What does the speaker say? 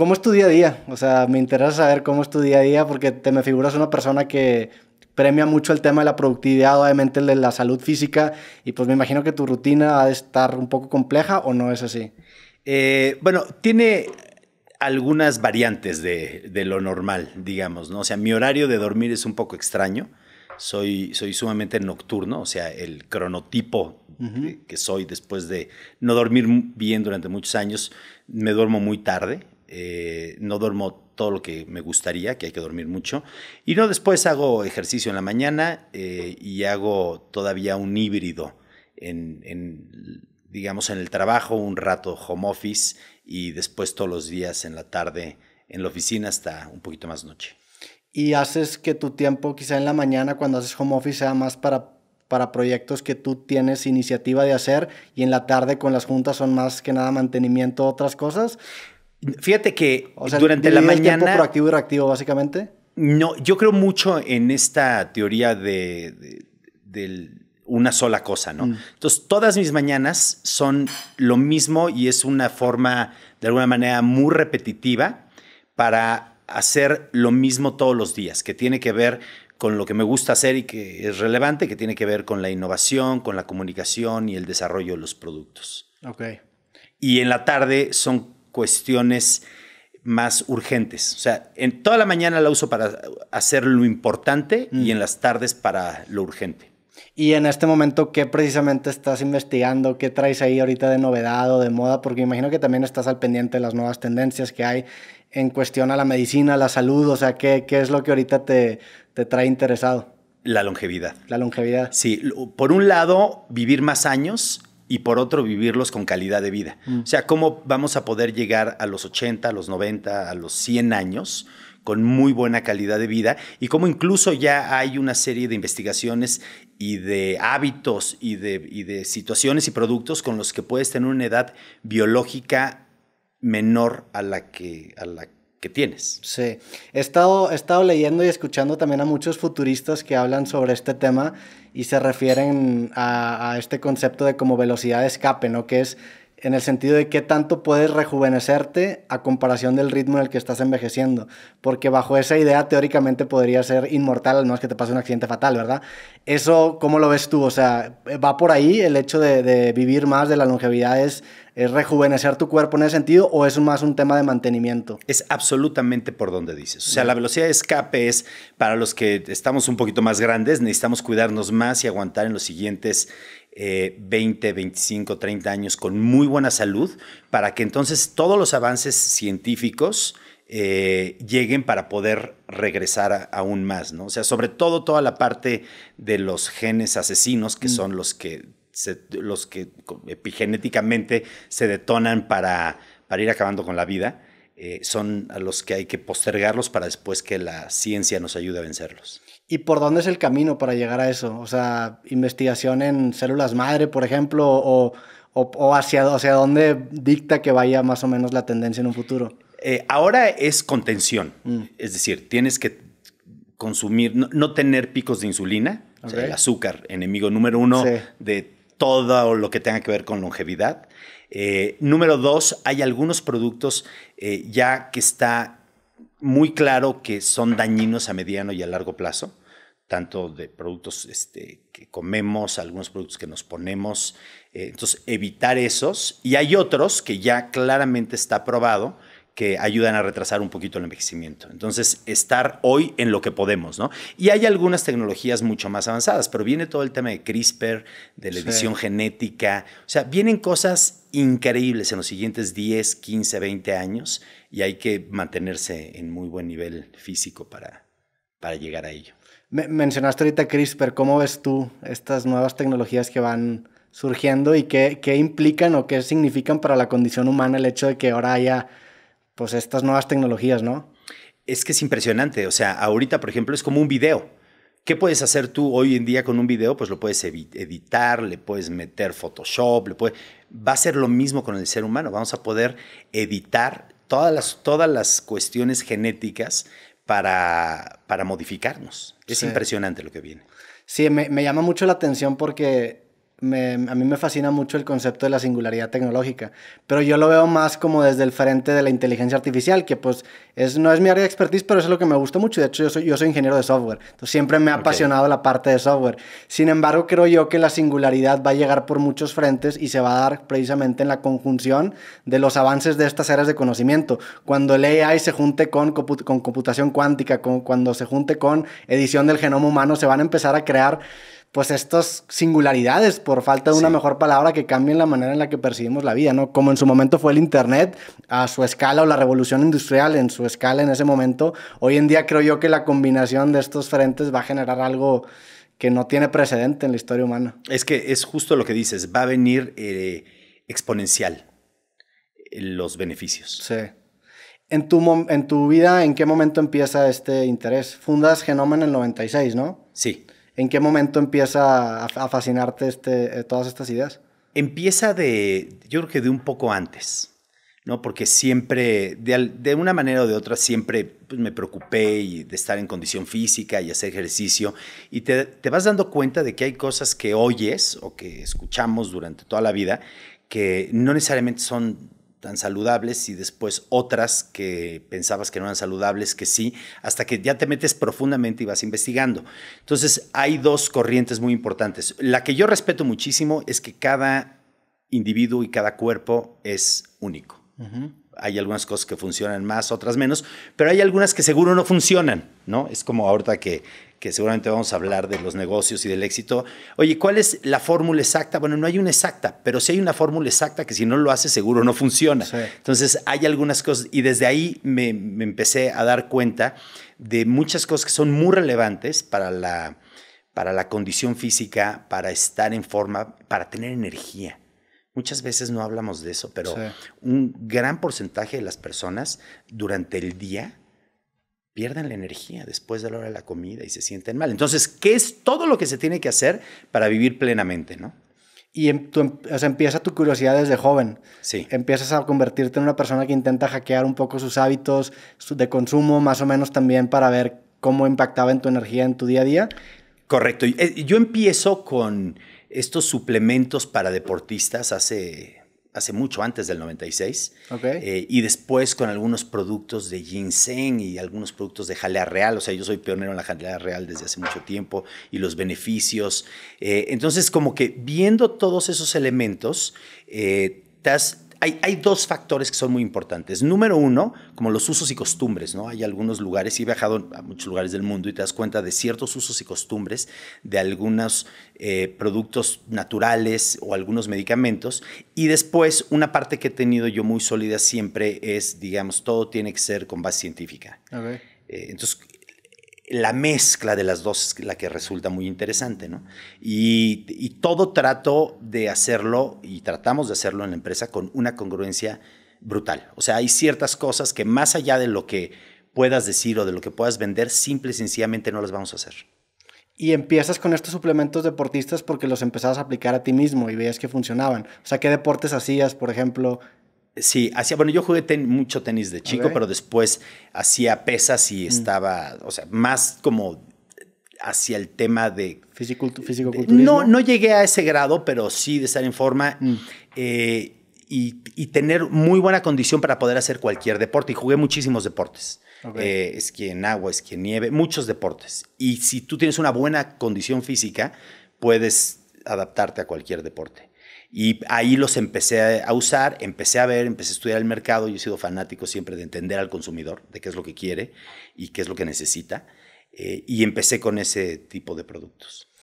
¿Cómo es tu día a día? O sea, me interesa saber cómo es tu día a día porque te me figuras una persona que premia mucho el tema de la productividad, obviamente el de la salud física, y pues me imagino que tu rutina ha de estar un poco compleja o no es así. Eh, bueno, tiene algunas variantes de, lo normal, digamos, ¿no? O sea, mi horario de dormir es un poco extraño. Soy, soy sumamente nocturno, o sea, el cronotipo que soy después de no dormir bien durante muchos años, me duermo muy tarde, eh, no duermo todo lo que me gustaría, que hay que dormir mucho. Y no, después hago ejercicio en la mañana eh, y hago todavía un híbrido en, digamos, en el trabajo, un rato home office y después todos los días en la tarde en la oficina hasta un poquito más noche. ¿Y haces que tu tiempo quizá en la mañana cuando haces home office sea más para para proyectos que tú tienes iniciativa de hacer y en la tarde con las juntas son más que nada mantenimiento, otras cosas? Fíjate que durante la mañana. tiempo proactivo y reactivo, básicamente? No, yo creo mucho en esta teoría de, una sola cosa, ¿no? Mm. Entonces, todas mis mañanas son lo mismo y es una forma, de alguna manera, muy repetitiva para hacer lo mismo todos los días, que tiene que ver con lo que me gusta hacer y que es relevante, que tiene que ver con la innovación, con la comunicación y el desarrollo de los productos. Ok. Y en la tarde son cuestiones más urgentes. O sea, en toda la mañana la uso para hacer lo importante y mm. en las tardes para lo urgente. Y en este momento, ¿qué precisamente estás investigando? ¿Qué traes ahí ahorita de novedad o de moda? Porque imagino que también estás al pendiente de las nuevas tendencias que hay en cuestión a la medicina, a la salud. O sea, ¿qué, qué es lo que ahorita te, te trae interesado? La longevidad. La longevidad. Sí, por un lado, vivir más años y por otro vivirlos con calidad de vida. Mm. O sea, ¿cómo vamos a poder llegar a los 80, a los 90, a los 100 años? con muy buena calidad de vida y cómo incluso ya hay una serie de investigaciones y de hábitos y de, y de situaciones y productos con los que puedes tener una edad biológica menor a la que, a la que que tienes. Sí, he estado, he estado leyendo y escuchando también a muchos futuristas que hablan sobre este tema y se refieren a, este concepto de como velocidad de escape, ¿no? Que es en el sentido de qué tanto puedes rejuvenecerte a comparación del ritmo en el que estás envejeciendo. Porque bajo esa idea teóricamente podría ser inmortal, no es que te pase un accidente fatal, ¿verdad? Eso, ¿cómo lo ves tú? O sea, ¿va por ahí el hecho de, de vivir más, de la longevidad? ¿Es es rejuvenecer tu cuerpo en ese sentido o es más un tema de mantenimiento? Es absolutamente por donde dices. O sea, la velocidad de escape es para los que estamos un poquito más grandes, necesitamos cuidarnos más y aguantar en los siguientes 20, 25, 30 años con muy buena salud para que entonces todos los avances científicos eh, lleguen para poder regresar aún más, ¿no? O sea, sobre todo toda la parte de los genes asesinos, que mm. son los que los que epigenéticamente se detonan para, para ir acabando con la vida, eh, son a los que hay que postergarlos para después que la ciencia nos ayude a vencerlos. ¿Y por dónde es el camino para llegar a eso? O sea, investigación en células madre, por ejemplo, o, hacia, hacia dónde dicta que vaya más o menos la tendencia en un futuro. Eh, ahora es contención, mm. es decir, tienes que consumir, no, tener picos de insulina, el azúcar, enemigo número uno de todo lo que tenga que ver con longevidad. Eh, número dos, hay algunos productos eh, ya que está muy claro que son dañinos a mediano y a largo plazo, tanto de productos este, que comemos, algunos productos que nos ponemos. Eh, entonces, evitar esos. Y hay otros que ya claramente está probado que ayudan a retrasar un poquito el envejecimiento. Entonces, estar hoy en lo que podemos, ¿no? Y hay algunas tecnologías mucho más avanzadas, pero viene todo el tema de CRISPR, de la edición genética, o sea, vienen cosas increíbles en los siguientes 10, 15, 20 años y hay que mantenerse en muy buen nivel físico para, para llegar a ello. mencionaste ahorita CRISPR, ¿cómo ves tú estas nuevas tecnologías que van surgiendo y qué, qué implican o qué significan para la condición humana el hecho de que ahora haya pues estas nuevas tecnologías, ¿no? Es que es impresionante, o sea, ahorita, por ejemplo, es como un video. ¿Qué puedes hacer tú hoy en día con un video? Pues lo puedes editar, le puedes meter Photoshop, le puedes... va a ser lo mismo con el ser humano. Vamos a poder editar todas las, todas las cuestiones genéticas para, para modificarnos. Es impresionante lo que viene. Sí, me, llama mucho la atención porque a mí me fascina mucho el concepto de la singularidad tecnológica, pero yo lo veo más como desde el frente de la inteligencia artificial, que pues es, no es mi área de expertise, pero es lo que me gusta mucho. De hecho, yo soy, ingeniero de software, siempre me ha apasionado la parte de software. Sin embargo, creo yo que la singularidad va a llegar por muchos frentes y se va a dar precisamente en la conjunción de los avances de estas áreas de conocimiento. Cuando el AI se junte con, con computación cuántica, cuando se junte con edición del genoma humano, se van a empezar a crear pues estas singularidades, por falta de una mejor palabra, que cambien la manera en la que percibimos la vida, ¿no? Como en su momento fue el Internet a su escala o la revolución industrial en su escala en ese momento, hoy en día creo yo que la combinación de estos frentes va a generar algo que no tiene precedente en la historia humana. Es que es justo lo que dices, va a venir eh, exponencial eh, los beneficios. Sí. En tu, en tu vida, ¿en qué momento empieza este interés? Fundas Genoma en el 96, ¿no? Sí. ¿En qué momento empieza a, fascinarte este, eh, todas estas ideas? Empieza de, yo creo que de un poco antes, ¿no? Porque siempre, de, una manera o de otra, siempre pues, me preocupé de estar en condición física y hacer ejercicio. Y te vas dando cuenta de que hay cosas que oyes o que escuchamos durante toda la vida que no necesariamente son tan saludables y después otras que pensabas que no eran saludables, que sí, hasta que ya te metes profundamente y vas investigando. Entonces, hay dos corrientes muy importantes. La que yo respeto muchísimo es que cada individuo y cada cuerpo es único. Hay algunas cosas que funcionan más, otras menos, pero hay algunas que seguro no funcionan, ¿no? Es como ahorita que que seguramente vamos a hablar de los negocios y del éxito. Oye, ¿cuál es la fórmula exacta? Bueno, no hay una exacta, pero sí hay una fórmula exacta que si no lo hace seguro no funciona. Entonces hay algunas cosas y desde ahí me, empecé a dar cuenta de muchas cosas que son muy relevantes para la, para la condición física, para estar en forma, para tener energía. Muchas veces no hablamos de eso, pero un gran porcentaje de las personas durante el día pierden la energía después de la hora de la comida y se sienten mal. Entonces, ¿qué es todo lo que se tiene que hacer para vivir plenamente, no? Y em, em, empieza tu curiosidad desde joven. Sí. Empiezas a convertirte en una persona que intenta hackear un poco sus hábitos de consumo, más o menos también para ver cómo impactaba en tu energía en tu día a día. Correcto. Eh, yo empiezo con estos suplementos para deportistas hace hace mucho antes del 96. Eh, y después con algunos productos de ginseng y algunos productos de jalea real. O sea, yo soy pionero en la jalea real desde hace mucho tiempo y los beneficios. Eh, entonces, como que viendo todos esos elementos, estás eh, hay, dos factores que son muy importantes. Número uno, como los usos y costumbres, ¿no? Hay algunos lugares, he viajado a muchos lugares del mundo y te das cuenta de ciertos usos y costumbres de algunos eh, productos naturales o algunos medicamentos. Y después, una parte que he tenido yo muy sólida siempre es, digamos, todo tiene que ser con base científica. A Eh, entonces, la mezcla de las dos es la que resulta muy interesante, ¿no? Y, y, todo trato de hacerlo, y tratamos de hacerlo en la empresa, con una congruencia brutal. O sea, hay ciertas cosas que más allá de lo que puedas decir o de lo que puedas vender, simple y sencillamente no las vamos a hacer. Y empiezas con estos suplementos deportistas porque los empezabas a aplicar a ti mismo y veías que funcionaban. O sea, ¿qué deportes hacías, por ejemplo, Sí, hacía, bueno, yo jugué mucho tenis de chico, pero después hacía pesas y mm. estaba, o sea, más como hacia el tema de... Físico, físico No, no llegué a ese grado, pero sí de estar en forma. Mm. Eh, y, tener muy buena condición para poder hacer cualquier deporte. Y jugué muchísimos deportes. Eh, es que en agua, esquí en nieve, muchos deportes. Y si tú tienes una buena condición física, puedes adaptarte a cualquier deporte. Y ahí los empecé a usar, empecé a ver, empecé a estudiar el mercado. Yo he sido fanático siempre de entender al consumidor, de qué es lo que quiere y qué es lo que necesita. Eh, y empecé con ese tipo de productos.